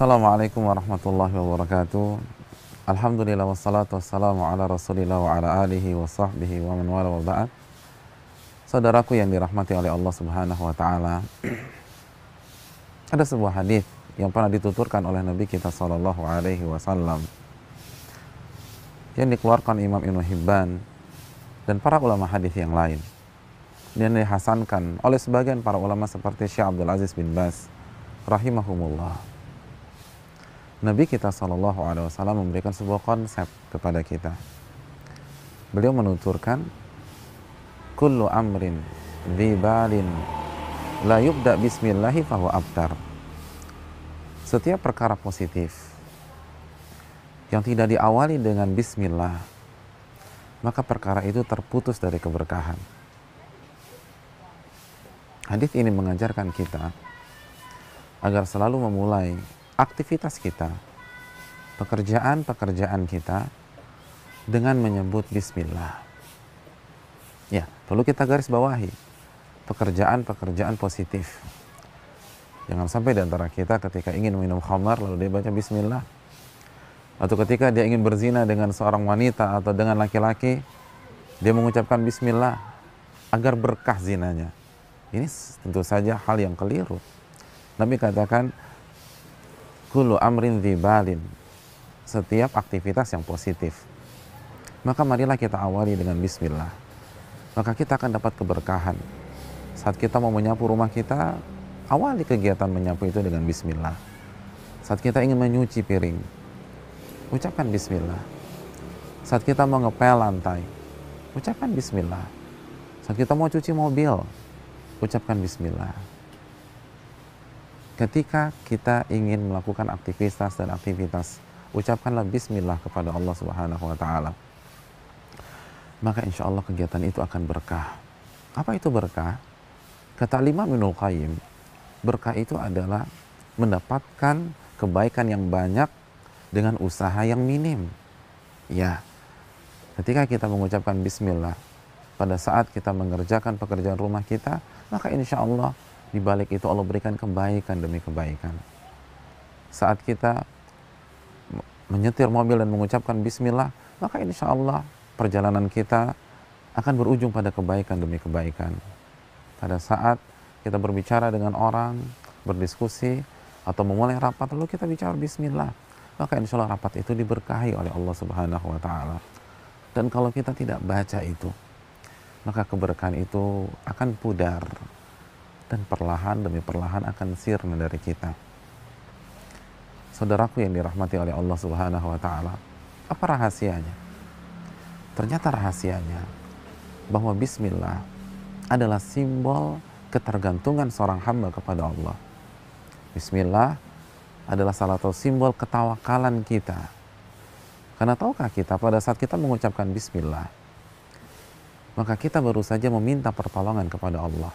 Assalamualaikum warahmatullahi wabarakatuh. Alhamdulillah wassalatu wassalamu ala rasulillah wa ala alihi wa sahbihi wa man wala wa ba'd. Saudaraku yang dirahmati oleh Allah subhanahu wa ta'ala. Ada sebuah hadis yang pernah dituturkan oleh Nabi kita sallallahu alaihi wasallam yang dikeluarkan Imam Ibnu Hibban dan para ulama hadis yang lain dan dihasankan oleh sebagian para ulama seperti Syekh Abdul Aziz bin Bas rahimahumullah Nabi kita Shallallahu Alaihi Wasallam memberikan sebuah konsep kepada kita. Beliau menuturkan, kullu amrin dibalin la yubda bismillahi fahu abtar. Setiap perkara positif yang tidak diawali dengan bismillah, maka perkara itu terputus dari keberkahan. Hadis ini mengajarkan kita agar selalu memulai aktivitas kita, pekerjaan-pekerjaan kita dengan menyebut bismillah. Ya, perlu kita garis bawahi pekerjaan-pekerjaan positif. Jangan sampai di antara kita ketika ingin minum khamar lalu dia baca bismillah. Atau ketika dia ingin berzina dengan seorang wanita atau dengan laki-laki, dia mengucapkan bismillah agar berkah zinanya. Ini tentu saja hal yang keliru. Nabi katakan, kulu amrin dibalin Setiap aktivitas yang positif. Maka marilah kita awali dengan bismillah. Maka kita akan dapat keberkahan. Saat kita mau menyapu rumah kita, awali kegiatan menyapu itu dengan bismillah. Saat kita ingin menyuci piring, ucapkan bismillah. Saat kita mau ngepel lantai, ucapkan bismillah. Saat kita mau cuci mobil, ucapkan bismillah ketika kita ingin melakukan aktivitas dan aktivitas ucapkanlah bismillah kepada Allah Subhanahu wa taala maka insya Allah kegiatan itu akan berkah apa itu berkah kata lima minul qayyim berkah itu adalah mendapatkan kebaikan yang banyak dengan usaha yang minim ya ketika kita mengucapkan bismillah pada saat kita mengerjakan pekerjaan rumah kita maka insya Allah di balik itu Allah berikan kebaikan demi kebaikan. Saat kita menyetir mobil dan mengucapkan bismillah, maka insya Allah perjalanan kita akan berujung pada kebaikan demi kebaikan. Pada saat kita berbicara dengan orang, berdiskusi, atau memulai rapat, lalu kita bicara bismillah, maka insya Allah rapat itu diberkahi oleh Allah Subhanahu wa Ta'ala. Dan kalau kita tidak baca itu, maka keberkahan itu akan pudar dan perlahan demi perlahan akan sirna dari kita. Saudaraku yang dirahmati oleh Allah Subhanahu wa taala, apa rahasianya? Ternyata rahasianya bahwa bismillah adalah simbol ketergantungan seorang hamba kepada Allah. Bismillah adalah salah satu simbol ketawakalan kita. Karena tahukah kita pada saat kita mengucapkan bismillah, maka kita baru saja meminta pertolongan kepada Allah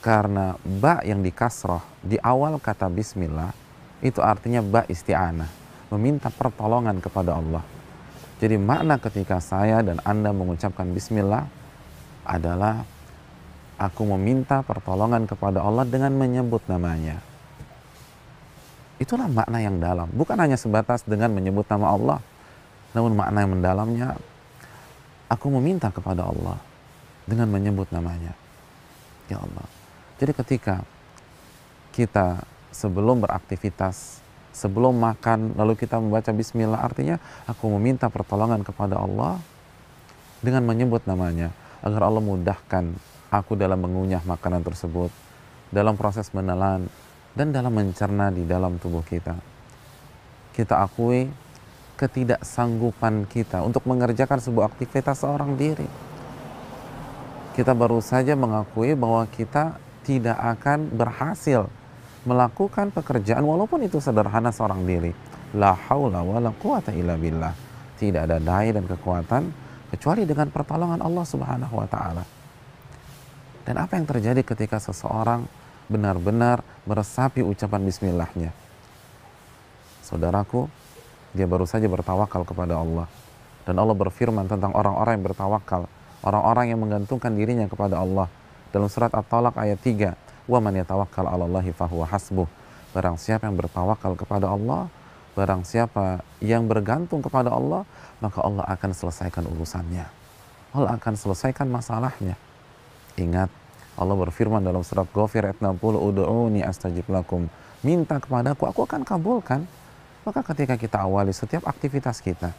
karena ba yang dikasroh di awal kata bismillah itu artinya ba isti'anah, meminta pertolongan kepada Allah. Jadi makna ketika saya dan Anda mengucapkan bismillah adalah aku meminta pertolongan kepada Allah dengan menyebut namanya. Itulah makna yang dalam, bukan hanya sebatas dengan menyebut nama Allah, namun makna yang mendalamnya aku meminta kepada Allah dengan menyebut namanya. Ya Allah, jadi ketika kita sebelum beraktivitas, sebelum makan, lalu kita membaca bismillah, artinya aku meminta pertolongan kepada Allah dengan menyebut namanya, agar Allah mudahkan aku dalam mengunyah makanan tersebut, dalam proses menelan, dan dalam mencerna di dalam tubuh kita. Kita akui ketidaksanggupan kita untuk mengerjakan sebuah aktivitas seorang diri. Kita baru saja mengakui bahwa kita tidak akan berhasil melakukan pekerjaan walaupun itu sederhana seorang diri. La haula wala quwata illa billah. Tidak ada daya dan kekuatan kecuali dengan pertolongan Allah Subhanahu wa taala. Dan apa yang terjadi ketika seseorang benar-benar meresapi ucapan bismillahnya? Saudaraku, dia baru saja bertawakal kepada Allah. Dan Allah berfirman tentang orang-orang yang bertawakal, orang-orang yang menggantungkan dirinya kepada Allah dalam surat At-Talaq ayat 3, "Wa man yatawakkal 'ala Allahi fahuwa hasbuh." Barang siapa yang bertawakal kepada Allah, barang siapa yang bergantung kepada Allah, maka Allah akan selesaikan urusannya. Allah akan selesaikan masalahnya. Ingat, Allah berfirman dalam surat Ghafir ayat 60, "Ud'uni astajib lakum." Minta kepadaku, aku akan kabulkan. Maka ketika kita awali setiap aktivitas kita,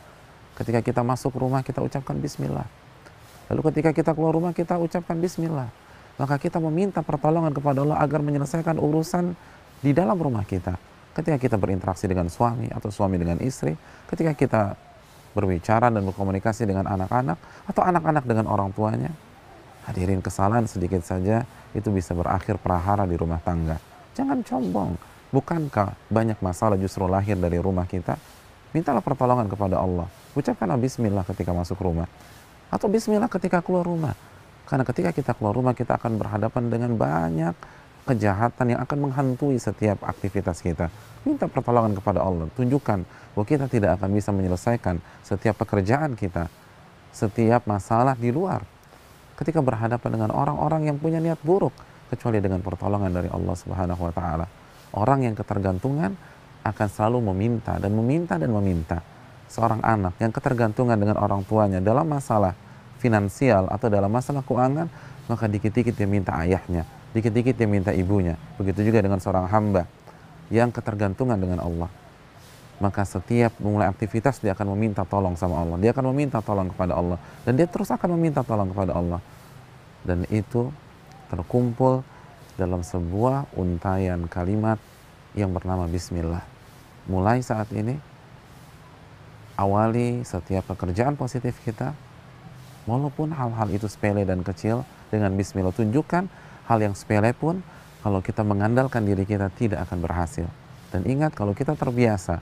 ketika kita masuk rumah kita ucapkan bismillah. Lalu ketika kita keluar rumah kita ucapkan bismillah maka kita meminta pertolongan kepada Allah agar menyelesaikan urusan di dalam rumah kita. Ketika kita berinteraksi dengan suami atau suami dengan istri, ketika kita berbicara dan berkomunikasi dengan anak-anak atau anak-anak dengan orang tuanya, hadirin kesalahan sedikit saja itu bisa berakhir perahara di rumah tangga. Jangan combong, Bukankah banyak masalah justru lahir dari rumah kita? Mintalah pertolongan kepada Allah. Ucapkanlah bismillah ketika masuk rumah atau bismillah ketika keluar rumah karena ketika kita keluar rumah kita akan berhadapan dengan banyak kejahatan yang akan menghantui setiap aktivitas kita. Minta pertolongan kepada Allah, tunjukkan bahwa kita tidak akan bisa menyelesaikan setiap pekerjaan kita, setiap masalah di luar. Ketika berhadapan dengan orang-orang yang punya niat buruk, kecuali dengan pertolongan dari Allah Subhanahu wa taala. Orang yang ketergantungan akan selalu meminta dan meminta dan meminta. Seorang anak yang ketergantungan dengan orang tuanya dalam masalah finansial atau dalam masalah keuangan, maka dikit-dikit dia minta ayahnya, dikit-dikit dia minta ibunya. Begitu juga dengan seorang hamba yang ketergantungan dengan Allah. Maka setiap mulai aktivitas dia akan meminta tolong sama Allah. Dia akan meminta tolong kepada Allah. Dan dia terus akan meminta tolong kepada Allah. Dan itu terkumpul dalam sebuah untayan kalimat yang bernama Bismillah. Mulai saat ini, awali setiap pekerjaan positif kita Walaupun hal-hal itu sepele dan kecil, dengan bismillah tunjukkan hal yang sepele pun kalau kita mengandalkan diri kita tidak akan berhasil. Dan ingat kalau kita terbiasa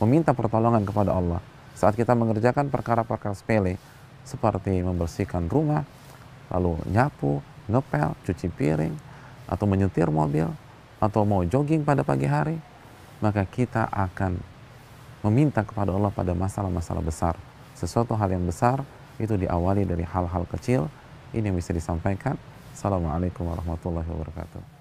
meminta pertolongan kepada Allah saat kita mengerjakan perkara-perkara sepele seperti membersihkan rumah, lalu nyapu, ngepel, cuci piring, atau menyetir mobil, atau mau jogging pada pagi hari, maka kita akan meminta kepada Allah pada masalah-masalah besar. Sesuatu hal yang besar itu diawali dari hal-hal kecil ini yang bisa disampaikan Assalamualaikum warahmatullahi wabarakatuh